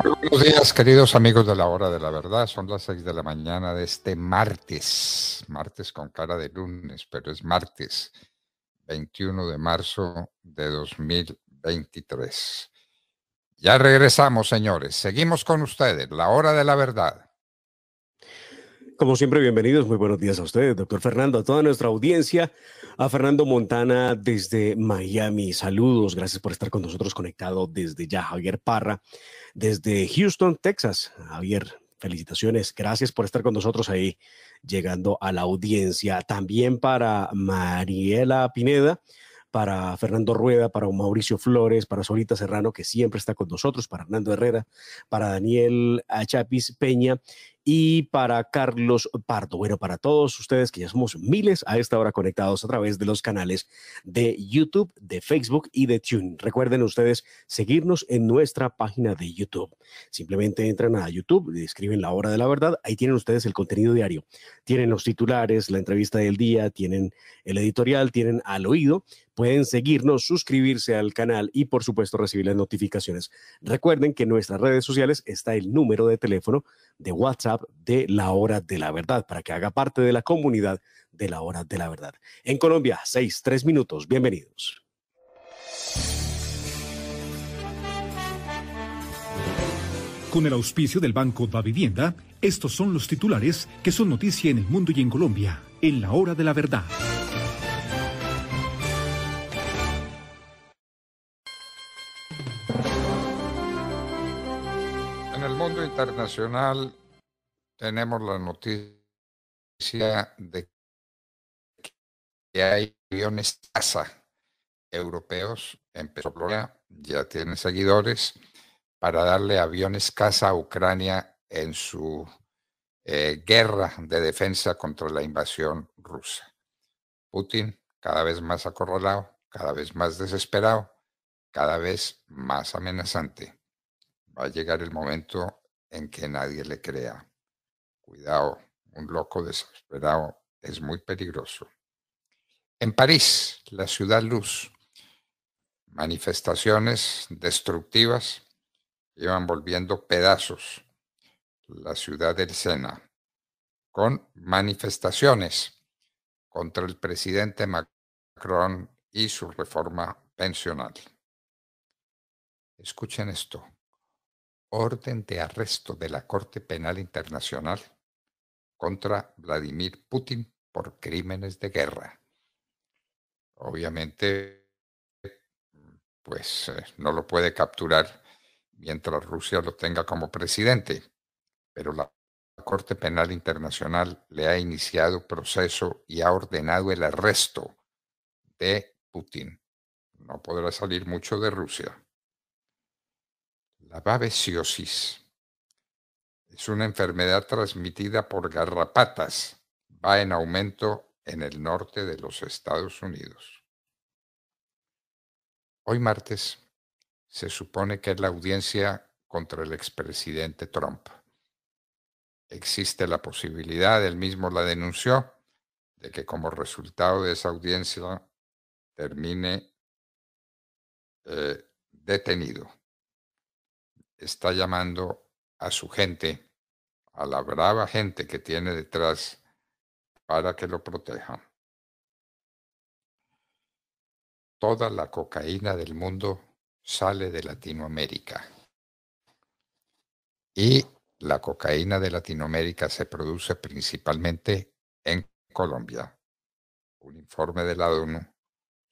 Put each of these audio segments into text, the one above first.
Buenos días, queridos amigos de la hora de la verdad. Son las seis de la mañana de este martes, martes con cara de lunes, pero es martes 21 de marzo de 2023. Ya regresamos, señores. Seguimos con ustedes, la hora de la verdad. Como siempre, bienvenidos. Muy buenos días a ustedes, doctor Fernando, a toda nuestra audiencia, a Fernando Montana desde Miami. Saludos, gracias por estar con nosotros conectado desde ya. Javier Parra, desde Houston, Texas. Javier, felicitaciones, gracias por estar con nosotros ahí, llegando a la audiencia. También para Mariela Pineda, para Fernando Rueda, para Mauricio Flores, para Solita Serrano, que siempre está con nosotros, para Hernando Herrera, para Daniel Achapis Peña y para Carlos Pardo. Bueno, para todos ustedes que ya somos miles a esta hora conectados a través de los canales de YouTube, de Facebook y de Tune. Recuerden ustedes seguirnos en nuestra página de YouTube. Simplemente entran a YouTube, escriben la hora de la verdad, ahí tienen ustedes el contenido diario. Tienen los titulares, la entrevista del día, tienen el editorial, tienen al oído, pueden seguirnos, suscribirse al canal y por supuesto recibir las notificaciones. Recuerden que en nuestras redes sociales está el número de teléfono de WhatsApp de la hora de la verdad, para que haga parte de la comunidad de la hora de la verdad. En Colombia, seis, tres minutos. Bienvenidos. Con el auspicio del Banco Da Vivienda, estos son los titulares que son noticia en el mundo y en Colombia, en la hora de la verdad. En el mundo internacional, tenemos la noticia de que hay aviones casa europeos, en a ya tienen seguidores, para darle aviones casa a Ucrania en su eh, guerra de defensa contra la invasión rusa. Putin cada vez más acorralado, cada vez más desesperado, cada vez más amenazante. Va a llegar el momento en que nadie le crea. Cuidado, un loco desesperado es muy peligroso. En París, la ciudad luz, manifestaciones destructivas iban volviendo pedazos la ciudad del Sena, con manifestaciones contra el presidente Macron y su reforma pensional. Escuchen esto. Orden de arresto de la Corte Penal Internacional contra Vladimir Putin por crímenes de guerra. Obviamente, pues eh, no lo puede capturar mientras Rusia lo tenga como presidente, pero la Corte Penal Internacional le ha iniciado proceso y ha ordenado el arresto de Putin. No podrá salir mucho de Rusia. La babesiosis es una enfermedad transmitida por garrapatas. Va en aumento en el norte de los Estados Unidos. Hoy martes se supone que es la audiencia contra el expresidente Trump. Existe la posibilidad, él mismo la denunció, de que como resultado de esa audiencia termine eh, detenido. Está llamando a su gente, a la brava gente que tiene detrás para que lo proteja. Toda la cocaína del mundo sale de Latinoamérica. Y la cocaína de Latinoamérica se produce principalmente en Colombia. Un informe de la ONU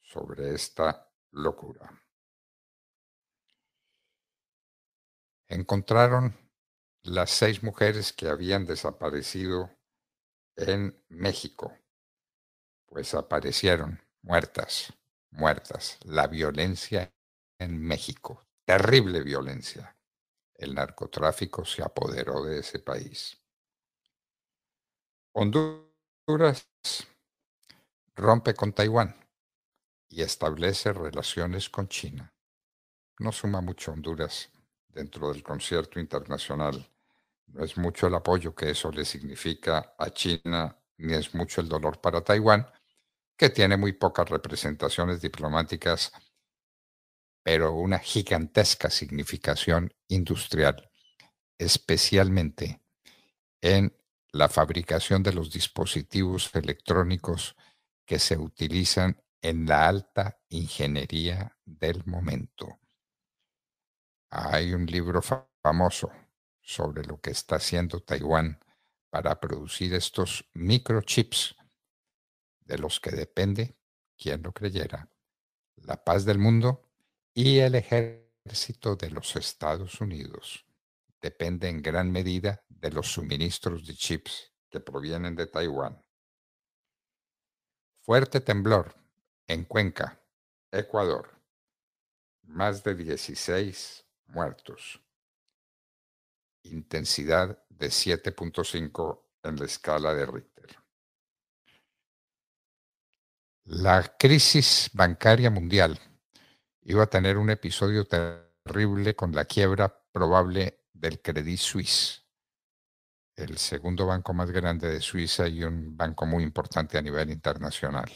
sobre esta locura. Encontraron las seis mujeres que habían desaparecido en México, pues aparecieron muertas, muertas. La violencia en México, terrible violencia. El narcotráfico se apoderó de ese país. Honduras rompe con Taiwán y establece relaciones con China. No suma mucho Honduras dentro del concierto internacional. No es mucho el apoyo que eso le significa a China, ni es mucho el dolor para Taiwán, que tiene muy pocas representaciones diplomáticas, pero una gigantesca significación industrial, especialmente en la fabricación de los dispositivos electrónicos que se utilizan en la alta ingeniería del momento. Hay un libro famoso sobre lo que está haciendo Taiwán para producir estos microchips de los que depende, quien lo creyera, la paz del mundo y el ejército de los Estados Unidos. Depende en gran medida de los suministros de chips que provienen de Taiwán. Fuerte temblor en Cuenca, Ecuador. Más de 16 muertos. Intensidad de 7.5 en la escala de Richter. La crisis bancaria mundial iba a tener un episodio terrible con la quiebra probable del Credit Suisse, el segundo banco más grande de Suiza y un banco muy importante a nivel internacional.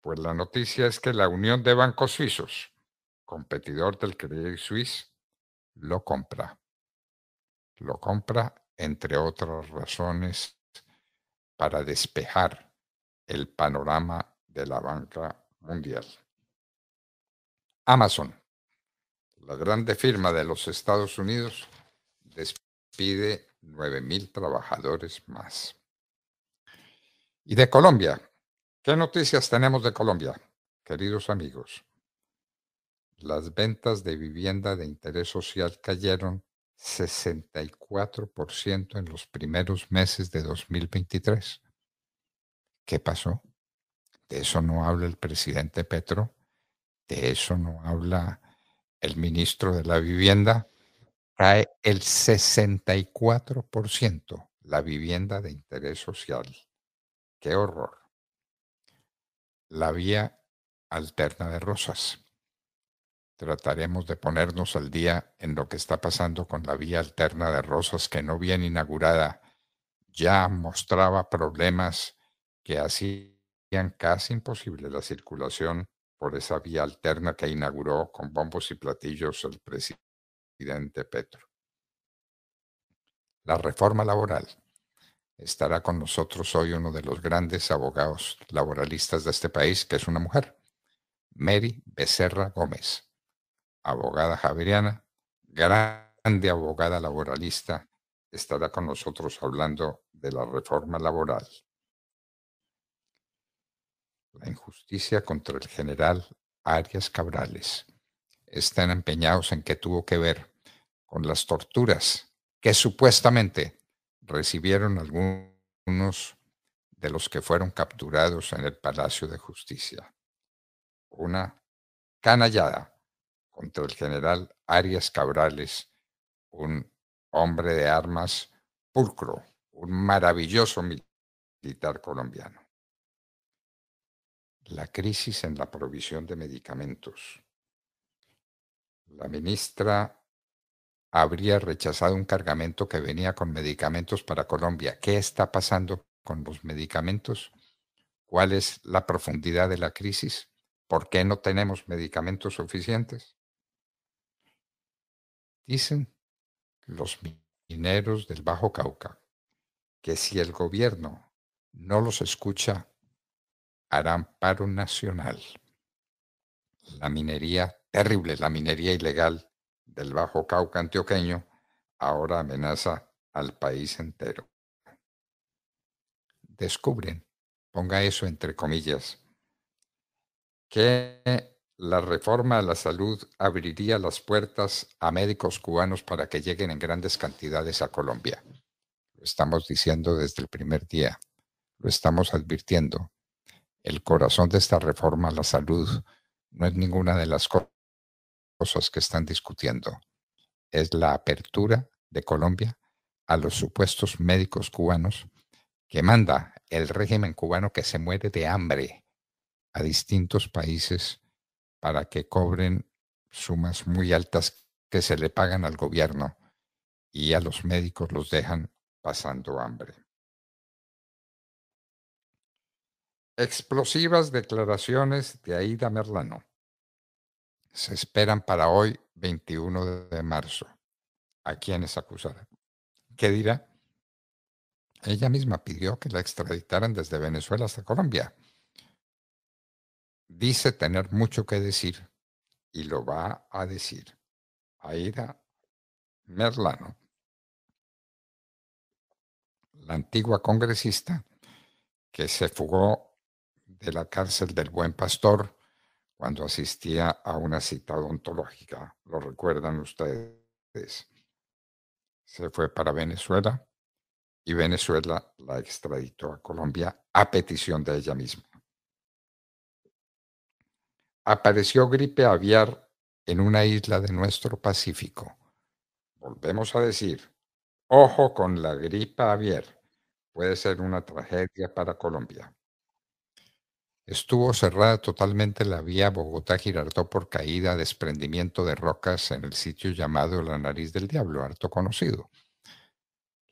Pues la noticia es que la Unión de Bancos Suizos competidor del Credit Suisse, lo compra. Lo compra, entre otras razones, para despejar el panorama de la banca mundial. Amazon, la grande firma de los Estados Unidos, despide 9.000 trabajadores más. Y de Colombia, ¿qué noticias tenemos de Colombia, queridos amigos? las ventas de vivienda de interés social cayeron 64% en los primeros meses de 2023. ¿Qué pasó? De eso no habla el presidente Petro, de eso no habla el ministro de la Vivienda. Cae el 64% la vivienda de interés social. ¡Qué horror! La vía alterna de Rosas. Trataremos de ponernos al día en lo que está pasando con la vía alterna de Rosas que no bien inaugurada ya mostraba problemas que hacían casi imposible la circulación por esa vía alterna que inauguró con bombos y platillos el presidente Petro. La reforma laboral. Estará con nosotros hoy uno de los grandes abogados laboralistas de este país, que es una mujer, Mary Becerra Gómez abogada javeriana, grande abogada laboralista, estará con nosotros hablando de la reforma laboral. La injusticia contra el general Arias Cabrales. Están empeñados en que tuvo que ver con las torturas que supuestamente recibieron algunos de los que fueron capturados en el Palacio de Justicia. Una canallada contra el general Arias Cabrales, un hombre de armas pulcro, un maravilloso militar colombiano. La crisis en la provisión de medicamentos. La ministra habría rechazado un cargamento que venía con medicamentos para Colombia. ¿Qué está pasando con los medicamentos? ¿Cuál es la profundidad de la crisis? ¿Por qué no tenemos medicamentos suficientes? Dicen los mineros del Bajo Cauca que si el gobierno no los escucha, harán paro nacional. La minería terrible, la minería ilegal del Bajo Cauca antioqueño ahora amenaza al país entero. Descubren, ponga eso entre comillas, que la reforma a la salud abriría las puertas a médicos cubanos para que lleguen en grandes cantidades a Colombia. Lo estamos diciendo desde el primer día, lo estamos advirtiendo. El corazón de esta reforma a la salud no es ninguna de las cosas que están discutiendo, es la apertura de Colombia a los supuestos médicos cubanos que manda el régimen cubano que se muere de hambre a distintos países para que cobren sumas muy altas que se le pagan al gobierno y a los médicos los dejan pasando hambre. Explosivas declaraciones de Aida Merlano. Se esperan para hoy, 21 de marzo. ¿A es acusada? ¿Qué dirá? Ella misma pidió que la extraditaran desde Venezuela hasta Colombia dice tener mucho que decir y lo va a decir. Aida Merlano, la antigua congresista que se fugó de la cárcel del buen pastor cuando asistía a una cita odontológica. ¿Lo recuerdan ustedes? Se fue para Venezuela y Venezuela la extraditó a Colombia a petición de ella misma apareció gripe aviar en una isla de nuestro Pacífico. Volvemos a decir, ojo con la gripe aviar, puede ser una tragedia para Colombia. Estuvo cerrada totalmente la vía bogotá girardot por caída, desprendimiento de rocas en el sitio llamado La Nariz del Diablo, harto conocido.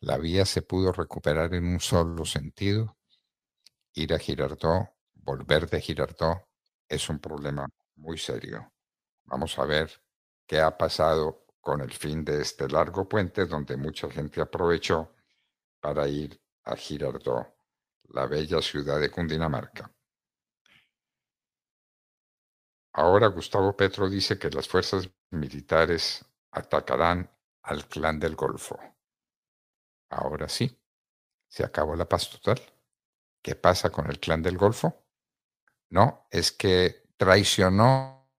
La vía se pudo recuperar en un solo sentido, ir a Girardot, volver de Girardó, es un problema muy serio. Vamos a ver qué ha pasado con el fin de este largo puente donde mucha gente aprovechó para ir a Girardot, la bella ciudad de Cundinamarca. Ahora Gustavo Petro dice que las fuerzas militares atacarán al clan del Golfo. Ahora sí, se acabó la paz total. ¿Qué pasa con el clan del Golfo? No, es que traicionó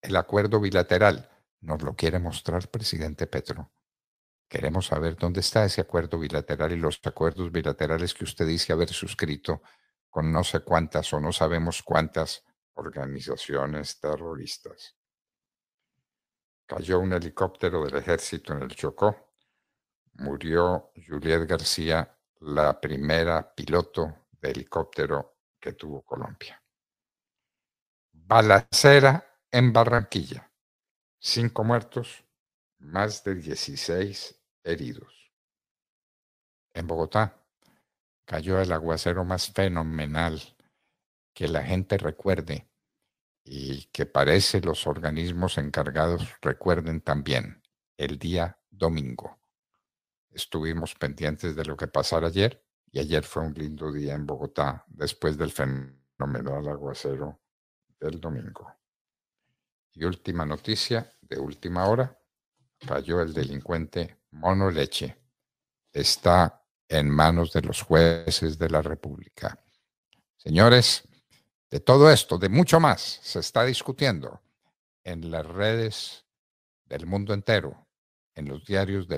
el acuerdo bilateral. Nos lo quiere mostrar presidente Petro. Queremos saber dónde está ese acuerdo bilateral y los acuerdos bilaterales que usted dice haber suscrito con no sé cuántas o no sabemos cuántas organizaciones terroristas. Cayó un helicóptero del ejército en el Chocó. Murió Juliet García, la primera piloto de helicóptero que tuvo Colombia. Balacera en Barranquilla. Cinco muertos, más de 16 heridos. En Bogotá cayó el aguacero más fenomenal que la gente recuerde y que parece los organismos encargados recuerden también el día domingo. Estuvimos pendientes de lo que pasara ayer y ayer fue un lindo día en Bogotá, después del fenomenal aguacero del domingo. Y última noticia de última hora, cayó el delincuente Mono Leche. Está en manos de los jueces de la República. Señores, de todo esto, de mucho más, se está discutiendo en las redes del mundo entero, en los diarios de